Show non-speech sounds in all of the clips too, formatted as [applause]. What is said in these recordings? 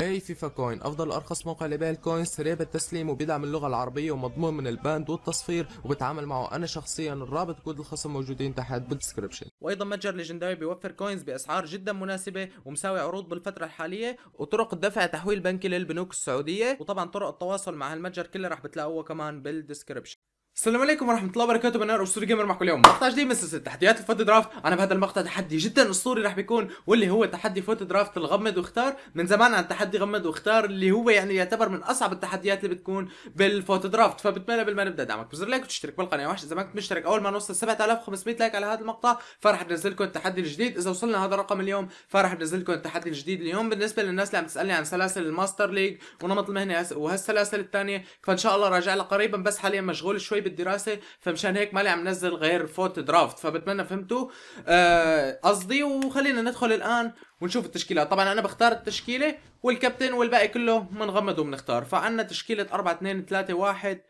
اي فيفا كوين افضل ارخص موقع لبيع الكوينز سريع بالتسليم وبيدعم اللغه العربيه ومضمون من الباند والتصفير وبتعامل معه انا شخصيا الرابط كود الخصم موجودين تحت بالدسكربشن وايضا متجر ليجندري بيوفر كوينز باسعار جدا مناسبه ومساوي عروض بالفتره الحاليه وطرق الدفع تحويل بنكي للبنوك السعوديه وطبعا طرق التواصل مع هالمتجر كله رح بتلاقوها كمان بالدسكربشن السلام عليكم ورحمه الله وبركاته بنار اسطوري جيمر معكم اليوم مقطع جديد من سلسله تحديات الفوت درافت انا بهذا المقطع تحدي جدا اسطوري راح بيكون واللي هو تحدي فوت درافت الغمض واختار من زمان عن تحدي غمض واختار اللي هو يعني يعتبر من اصعب التحديات اللي بتكون بالفوت درافت فبتمنى قبل ما نبدا دعمك بزر لايك وتشترك بالقناه وحش اذا ما كنت مشترك اول ما نوصل 7500 لايك على هذا المقطع فراح انزل لكم التحدي الجديد اذا وصلنا هذا الرقم اليوم فراح انزل لكم التحدي الجديد اليوم بالنسبه للناس اللي عم تسالني عن سلاسل الماستر ليج ونمط المهنه وهالسلاسل الثانيه فان شاء الله راجع لها قريبا بس حاليا مشغول شوي بالدراسه فمشان هيك مالي عم نزل غير فوت درافت فبتمنى فهمتوا آه، قصدي آه وخلينا ندخل الان ونشوف التشكيلات طبعا انا بختار التشكيله والكابتن والباقي كله بنغمض وبنختار فعنا تشكيله 4 2 3 1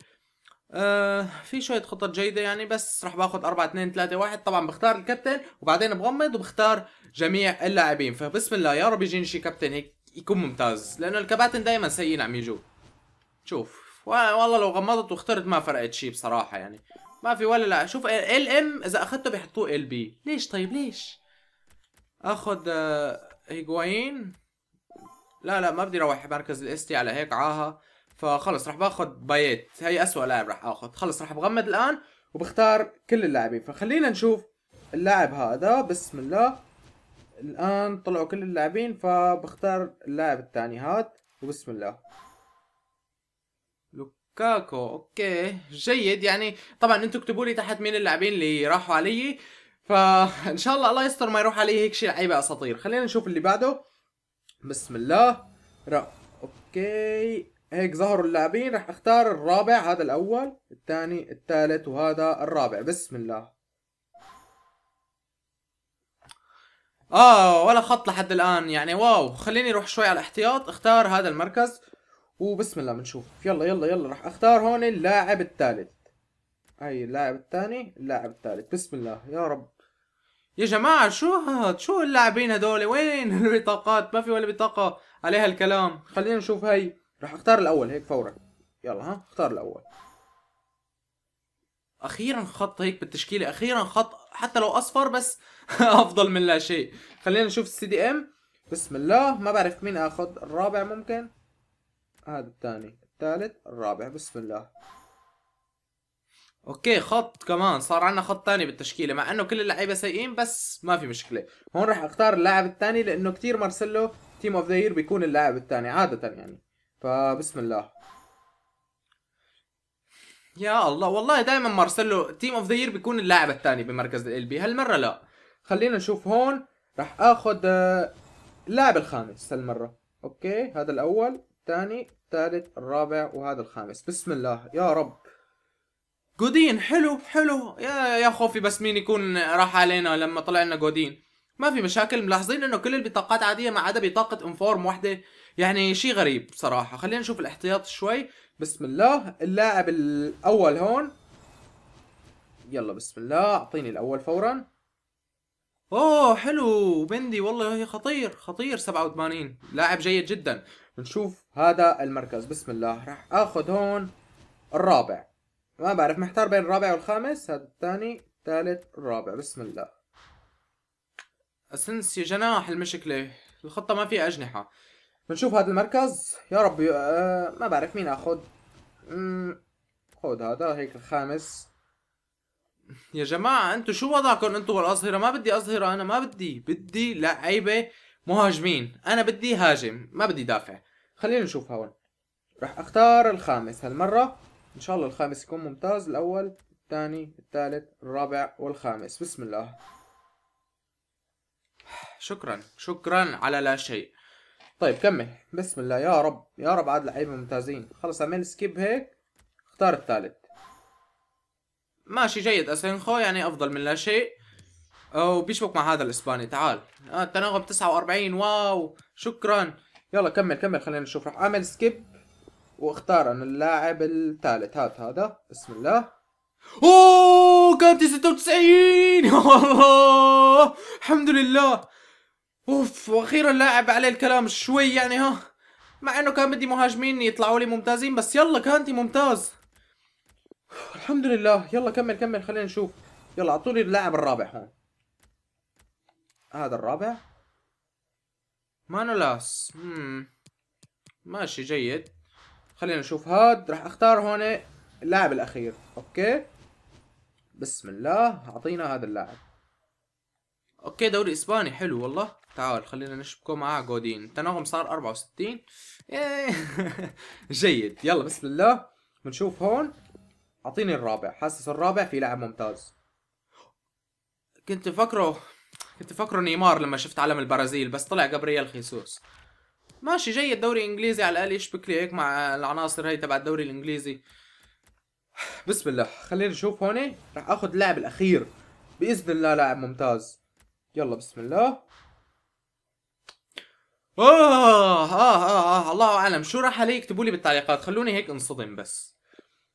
آه في شوية خطط جيدة يعني بس رح باخذ 4 2 3 1 طبعا بختار الكابتن وبعدين بغمض وبختار جميع اللاعبين فبسم الله يا رب يجيني شي كابتن هيك يكون ممتاز لأنه الكباتن دايما سيئين عم يجوا شوف والله لو غمضت واخترت ما فرقت شيء بصراحه يعني ما في ولا لا شوف ال ام اذا اخذته بيحطوه ال بي ليش طيب ليش اخذ آه، هيجوين لا لا ما بدي اروح مركز الاس تي على هيك عاها فخلص راح باخذ بايت هي اسوء لاعب راح اخذ خلص راح بغمض الان وبختار كل اللاعبين فخلينا نشوف اللاعب هذا بسم الله الان طلعوا كل اللاعبين فبختار اللاعب الثاني هاد وبسم الله كاكو اوكي جيد يعني طبعا انتم اكتبوا لي تحت مين اللاعبين اللي راحوا علي فان [laughs] شاء الله الله يستر ما يروح علي هيك شيء لعيبه اساطير خلينا نشوف اللي بعده بسم الله را اوكي هيك ظهروا اللاعبين راح اختار الرابع هذا الاول الثاني الثالث وهذا الرابع بسم الله اه ولا خط لحد الان يعني واو خليني اروح شوي على الاحتياط اختار هذا المركز وبسم الله بنشوف يلا يلا يلا راح اختار هون اللاعب الثالث اي اللاعب الثاني اللاعب الثالث بسم الله يا رب يا جماعة شو هاد شو اللاعبين هدول وين [laughs] البطاقات ما في ولا بطاقة عليها الكلام خلينا نشوف هي راح اختار الاول هيك فورا يلا ها اختار الاول اخيرا خط هيك بالتشكيلة اخيرا خط حتى لو اصفر بس [laughs] افضل من لا شيء خلينا نشوف السي دي ام بسم الله ما بعرف مين اخذ الرابع ممكن هذا الثاني الثالث الرابع بسم الله اوكي خط كمان صار عندنا خط ثاني بالتشكيله مع انه كل اللعيبه سيئين بس ما في مشكله هون راح اختار اللاعب الثاني لانه كثير مارسيلو تيم اوف ذا بيكون اللاعب الثاني عاده يعني فبسم الله يا الله والله دائما مارسيلو تيم اوف ذا بيكون اللاعب الثاني بمركز ال بي هالمره لا خلينا نشوف هون راح اخذ آه، اللاعب الخامس هالمره اوكي هذا الاول الثاني الثالث الرابع وهذا الخامس بسم الله يا رب جودين حلو حلو يا يا خوفي بس مين يكون راح علينا لما طلع لنا جودين ما في مشاكل ملاحظين انه كل البطاقات عاديه ما عدا بطاقه انفورم واحده يعني شيء غريب بصراحه خلينا نشوف الاحتياط شوي بسم الله اللاعب الاول هون يلا بسم الله اعطيني الاول فورا اوه حلو بندي والله خطير خطير 87 لاعب جيد جدا نشوف هذا المركز بسم الله راح اخذ هون الرابع ما بعرف محتار بين الرابع والخامس هذا الثاني الثالث الرابع بسم الله يا جناح المشكلة الخطة ما فيها اجنحة بنشوف هذا المركز يا رب أه ما بعرف مين اخذ خذ هذا هيك الخامس يا جماعة انتو شو وضعكم انتو والاظهرة ما بدي اظهرة انا ما بدي بدي لعيبة مهاجمين انا بدي هاجم ما بدي دافع خلينا نشوف هون راح اختار الخامس هالمره ان شاء الله الخامس يكون ممتاز الاول الثاني الثالث الرابع والخامس بسم الله شكرا شكرا على لا شيء طيب كمل بسم الله يا رب يا رب عاد لعيبه ممتازين خلص اعمل سكيب هيك اختار الثالث ماشي جيد اسينخو يعني افضل من لا شيء وبيشبك مع هذا الاسباني تعال آه التناغم 49 واو شكرا يلا كمل كمل خلينا نشوف راح اعمل سكيب واختار انا اللاعب الثالث هات هذا بسم الله اوه كانت 96 يا [laughs] الله الحمد لله اوف واخيرا لاعب عليه الكلام شوي يعني ها مع انه كان بدي مهاجمين يطلعوا لي ممتازين بس يلا كانتي ممتاز الحمد لله يلا كمل كمل خلينا نشوف يلا اعطوني اللاعب الرابع هون هذا الرابع مانولاس مم. ماشي جيد خلينا نشوف هاد راح اختار هون اللاعب الاخير اوكي بسم الله اعطينا هذا اللاعب اوكي دوري اسباني حلو والله تعال خلينا نشبكه مع جودين التناغم صار 64 إيه. [laughs] جيد يلا بسم الله بنشوف هون اعطيني الرابع حاسس الرابع في لاعب ممتاز كنت مفكره كنت فاكره نيمار لما شفت علم البرازيل بس طلع جابرييل خيسوس ماشي جاي الدوري الانجليزي على الاقل يشبك لي هيك مع العناصر هي تبع الدوري الانجليزي بسم الله خلينا نشوف هون راح اخذ اللاعب الاخير باذن الله لاعب ممتاز يلا بسم الله آه, آه آه آه الله أعلم شو راح علي اكتبوا لي بالتعليقات خلوني هيك انصدم بس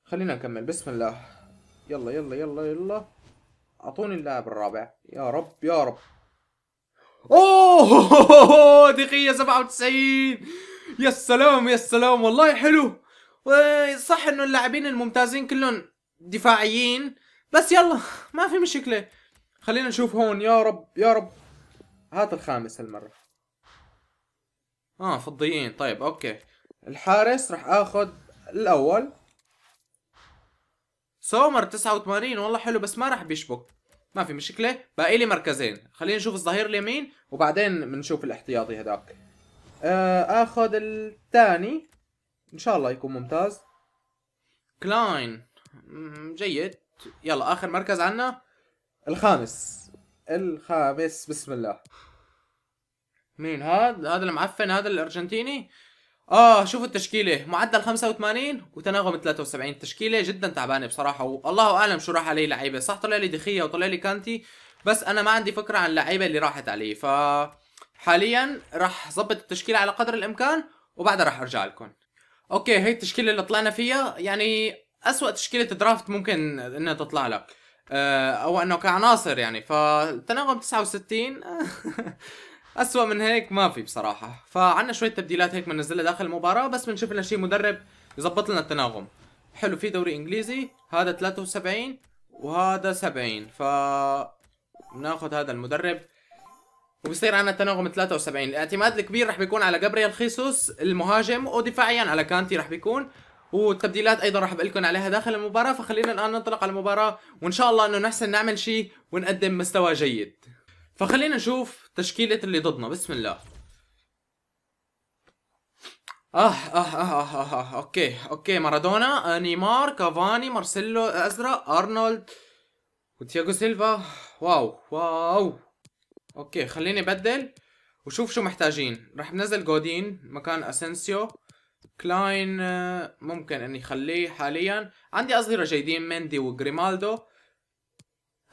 خلينا نكمل بسم الله يلا يلا يلا يلا اعطوني اللاعب الرابع يا رب يا رب اوه دقيقة 97 يا سلام يا سلام والله حلو صح انه اللاعبين الممتازين كلهم دفاعيين بس يلا ما في مشكلة خلينا نشوف هون يا رب يا رب هات الخامس هالمرة اه فضيين طيب اوكي الحارس راح اخذ الاول سومر 89 والله حلو بس ما راح بيشبك ما في مشكله باقي لي مركزين خلينا نشوف الظهير اليمين وبعدين بنشوف الاحتياطي هداك آه اخذ الثاني ان شاء الله يكون ممتاز كلاين جيد يلا اخر مركز عنا الخامس الخامس بسم الله مين هذا هذا المعفن هذا الارجنتيني اه شوفوا التشكيله معدل 85 وتناغم 73 تشكيله جدا تعبانه بصراحه والله اعلم شو راح علي لعيبه صح طلع لي دخيه وطلع لي كانتي بس انا ما عندي فكره عن اللعيبه اللي راحت علي ف حاليا راح ظبط التشكيله على قدر الامكان وبعدها راح ارجع لكم اوكي هي التشكيله اللي طلعنا فيها يعني اسوأ تشكيله درافت ممكن انها تطلع لك آه، او انه كعناصر يعني فالتناغم 69 [laughs] اسوأ من هيك ما في بصراحه فعنا شويه تبديلات هيك بننزلها داخل المباراه بس بنشوف لنا شي مدرب يظبط لنا التناغم حلو في دوري انجليزي هذا 73 وهذا 70 ف بناخذ هذا المدرب وبصير عندنا تناغم 73 الاعتماد الكبير رح بيكون على جابرييل خيسوس المهاجم ودفاعيا على كانتي رح بيكون والتبديلات ايضا رح لكم عليها داخل المباراه فخلينا الان ننطلق على المباراه وان شاء الله انه نحسن نعمل شيء ونقدم مستوى جيد فخلينا نشوف تشكيلة اللي ضدنا بسم الله آه آه آه آه, آه, آه. آه. أوكي أوكي مارادونا آه، نيمار كافاني مارسيلو آه، أزرق أرنولد وتياجو سيلفا واو واو أوكي خليني بدل وشوف شو محتاجين رح بنزل جودين مكان اسنسيو كلاين ممكن اني خليه حاليا عندي اصغر جيدين مندي وجريمالدو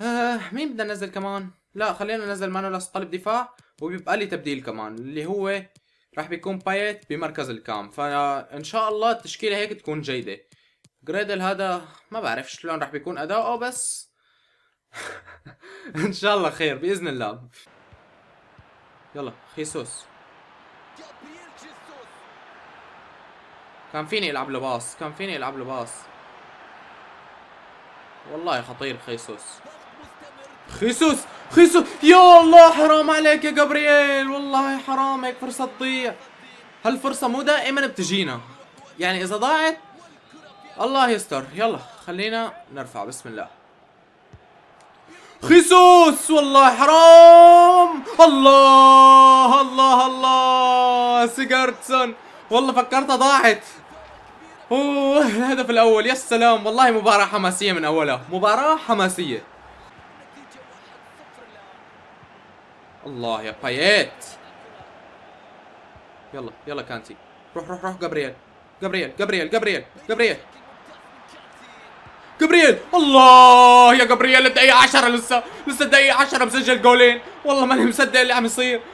آه مين بدنا ننزل كمان لا خلينا ننزل مانولاس قلب دفاع وبيبقى لي تبديل كمان اللي هو راح بيكون بايت بمركز الكام فان شاء الله التشكيله هيك تكون جيده جريدل هذا ما بعرف شلون راح بيكون اداؤه بس [laughs] ان شاء الله خير باذن الله يلا خيسوس كان فيني العب له باص كان فيني العب له باص والله خطير خيسوس خيسوس خيسوس يا الله حرام عليك يا جابرييل والله حرام هيك فرصه تضيع هالفرصه مو دائما بتجينا يعني اذا ضاعت الله يستر يلا خلينا نرفع بسم الله خيسوس والله حرام الله الله الله سيجارتسون والله فكرتها ضاعت اوه الهدف الاول يا سلام والله مباراة حماسية من اولها مباراة حماسية الله يا بايت يلا يلا كانتي روح روح روح جابرييل جابرييل جابرييل جابرييل جابرييل جابرييل الله يا جابرييل الدقيقة 10 لسه لسه الدقيقة 10 مسجل جولين والله ماني مصدق اللي عم يصير [laughs]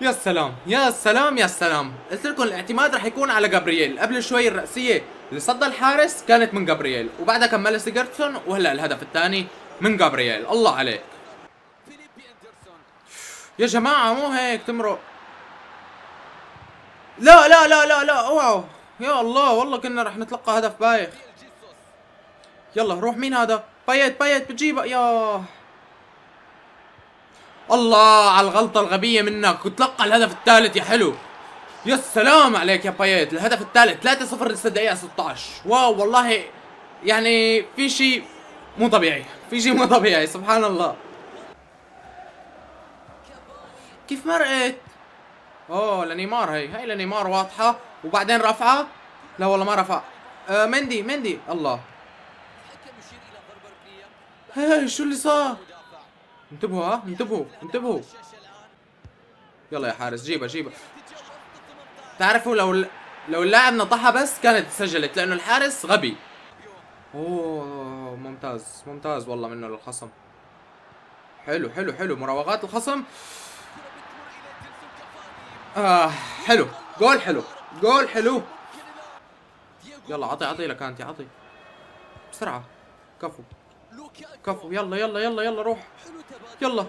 يا سلام يا سلام يا سلام قلت لكم الاعتماد رح يكون على جابرييل قبل شوي الرأسية اللي صدى الحارس كانت من جابرييل وبعدها كملها سيجرتسون وهلا الهدف الثاني من جابرييل الله عليك يا جماعة مو هيك تمرق لا لا لا لا لا اوعوا يا الله والله كنا رح نتلقى هدف بايخ يلا روح مين هذا بايت بايت بتجيبها يا الله على الغلطة الغبية منك وتلقى الهدف الثالث يا حلو يا السلام عليك يا بايت الهدف الثالث 3-0 لسه دقيقة 16 واو والله يعني في شيء مو طبيعي في شيء مو طبيعي سبحان الله كيف مرقت اوه لنيمار هي هي لنيمار واضحه وبعدين رفعه لا والله ما رفع آه مندي مندي الله هي شو اللي صار انتبهوا ها انتبهوا انتبهوا يلا يا حارس جيبها جيبها تعرفوا لو لو اللاعب نطحها بس كانت سجلت لانه الحارس غبي اوه ممتاز ممتاز والله منه للخصم حلو حلو حلو مراوغات الخصم آه حلو جول حلو جول حلو يلا عطي عطي لك انت عطي بسرعه كفو كفو يلا يلا يلا يلا روح يلا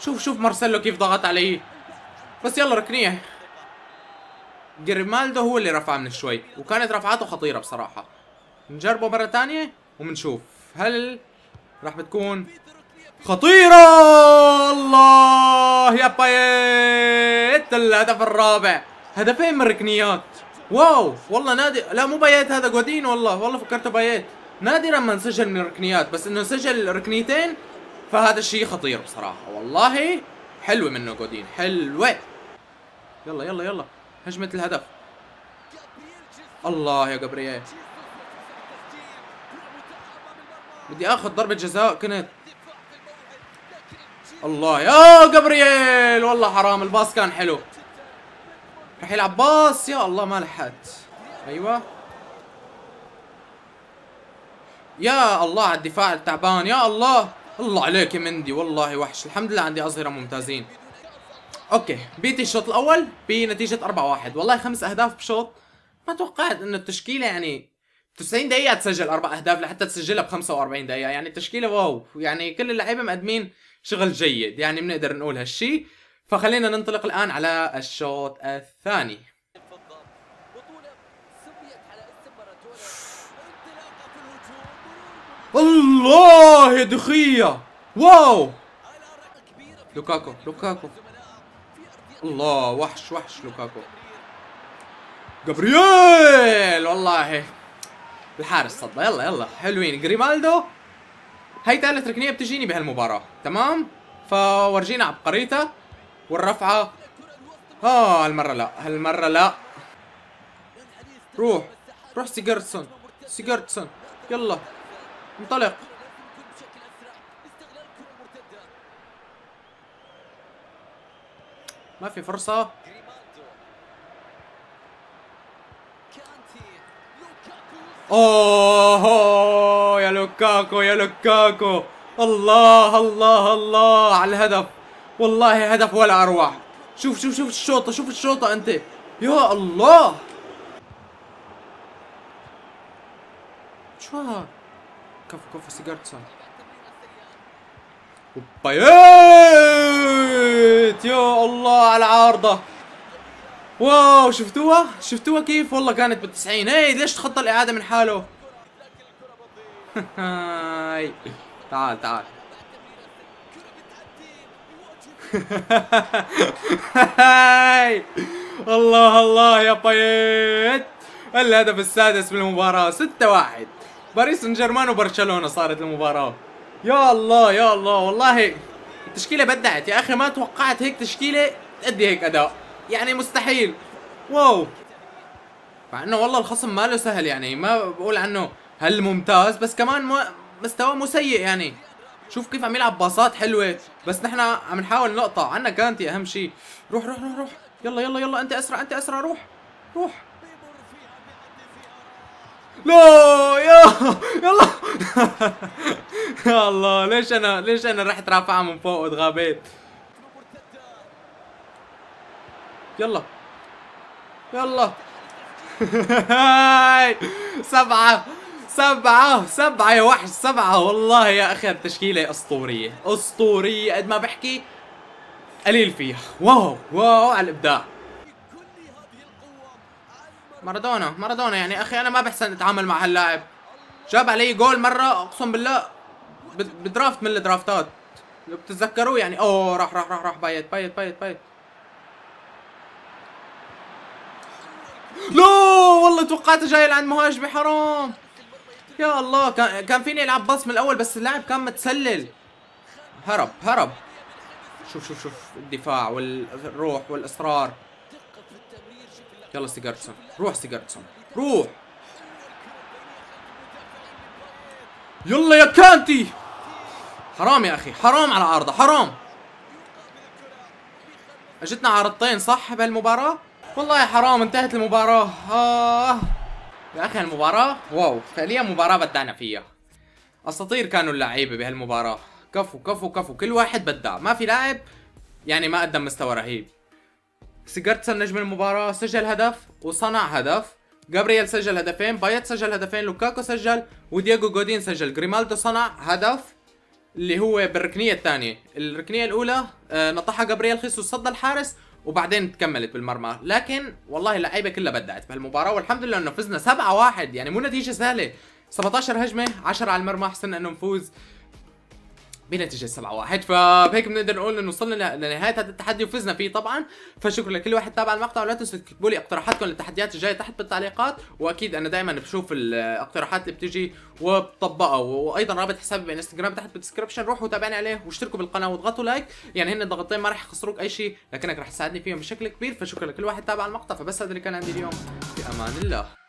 شوف شوف مارسيلو كيف ضغط علي بس يلا ركنيه جريمالدو هو اللي رفع من شوي وكانت رفعاته خطيره بصراحه نجربه مره ثانيه وبنشوف هل راح بتكون خطيرة الله يا بايت الهدف الرابع هدفين من ركنيات واو والله نادر لا مو بايت هذا جودين والله والله فكرته بايت نادرا ما نسجل من ركنيات بس انه سجل ركنيتين فهذا الشيء خطير بصراحة والله حلوة منه جودين حلوة يلا يلا يلا هجمة الهدف الله يا جبريل بدي اخذ ضربة جزاء كنت الله يا جبريل والله حرام الباص كان حلو راح يلعب باص يا الله ما لحقت ايوه يا الله على الدفاع التعبان يا الله الله عليك يا مندي والله وحش الحمد لله عندي اظهره ممتازين اوكي بيتي الشوط الاول بنتيجه 4-1 والله خمس اهداف بشوط ما توقعت انه التشكيله يعني 90 دقيقة تسجل أربع أهداف لحتى تسجلها ب 45 دقيقة، يعني التشكيلة واو، يعني كل اللعيبة مقدمين شغل جيد يعني بنقدر نقول هالشيء فخلينا ننطلق الان على الشوط الثاني الله دخية واو لوكاكو لوكاكو الله وحش وحش لوكاكو جابرييل والله الحارس صدى يلا يلا حلوين جريمالدو هي ثالث ركنيه بتجيني بهالمباراه تمام فورجينا عبقريتها والرفعه اه هالمره لا هالمره لا روح روح سيجرتسون سيجرتسون يلا انطلق ما في فرصة اوه يا لوكاكو يا لوكاكو الله الله الله على الهدف والله هدف ولا اروع شوف شوف شوف الشوطه شوف الشوطه انت يا الله شو كف كف سيجارت صار يا الله على العارضه واو شفتوها شفتوها كيف والله كانت بال90 هي إيه، ليش تخطى الاعاده من حاله هاي تعال تعال هاي الله الله يا بايت طيب. الهدف السادس من المباراة 6 6-1 باريس سان جيرمان وبرشلونة صارت المباراة يا الله يا الله والله التشكيلة بدعت يا اخي ما توقعت هيك تشكيلة تأدي هيك اداء يعني مستحيل واو مع انه والله الخصم ما له سهل يعني ما بقول عنه هل ممتاز بس كمان مستواه مو سيء يعني شوف كيف عم يلعب باصات حلوه بس نحن عم نحاول نقطع عنا كانتي اهم شيء روح روح روح روح يلا يلا يلا انت اسرع انت اسرع روح روح لا يا يلا [laughs] يا الله ليش انا ليش انا رحت رافعها من فوق وتغابيت يلا يلا [laughs] سبعة سبعة سبعة يا وحش سبعة والله يا أخي التشكيلة أسطورية أسطورية قد ما بحكي قليل فيها واو واو على الإبداع مارادونا مارادونا يعني أخي أنا ما بحسن أتعامل مع هاللاعب جاب علي جول مرة أقسم بالله بدرافت من الدرافتات لو بتتذكروا يعني أوه راح راح راح راح بايت بايت بايت بايت لا والله توقعته جاي لعند مهاجمي حرام يا الله كان كان فيني العب باص من الاول بس اللاعب كان متسلل هرب هرب شوف شوف شوف الدفاع والروح والاصرار يلا سيجارتسون روح سيجارتسون روح يلا يا كانتي حرام يا اخي حرام على عارضه حرام اجتنا عارضتين صح بهالمباراه والله يا حرام انتهت المباراة آه يا أخي المباراة واو فعليا مباراة بدعنا فيها أساطير كانوا اللعيبة بهالمباراة كفو كفو كفو كل واحد بدع ما في لاعب يعني ما قدم مستوى رهيب سيجارتسون نجم المباراة سجل هدف وصنع هدف جابرييل سجل هدفين بايت سجل هدفين لوكاكو سجل ودييغو جودين سجل جريمالدو صنع هدف اللي هو بالركنية الثانية الركنية الأولى آه، نطحها جابرييل خيسوس صد الحارس وبعدين تكملت بالمرمى لكن والله اللعيبه كلها بدعت بهالمباراه والحمد لله انه فزنا 7-1 يعني مو نتيجه سهله 17 هجمه 10 على المرمى حسنا انه نفوز بنتيجه 7 1 فبهيك بنقدر نقول انه وصلنا لنهايه هذا التحدي وفزنا فيه طبعا فشكرا لكل واحد تابع المقطع ولا تنسوا تكتبوا لي اقتراحاتكم للتحديات الجايه تحت بالتعليقات واكيد انا دائما بشوف الاقتراحات اللي بتيجي وبطبقها وايضا رابط حسابي بالانستغرام تحت بالدسكربشن روحوا تابعني عليه واشتركوا بالقناه واضغطوا لايك يعني هن الضغطين ما راح يخسروك اي شيء لكنك راح تساعدني فيهم بشكل كبير فشكرا لكل واحد تابع المقطع فبس هذا اللي كان عندي اليوم في امان الله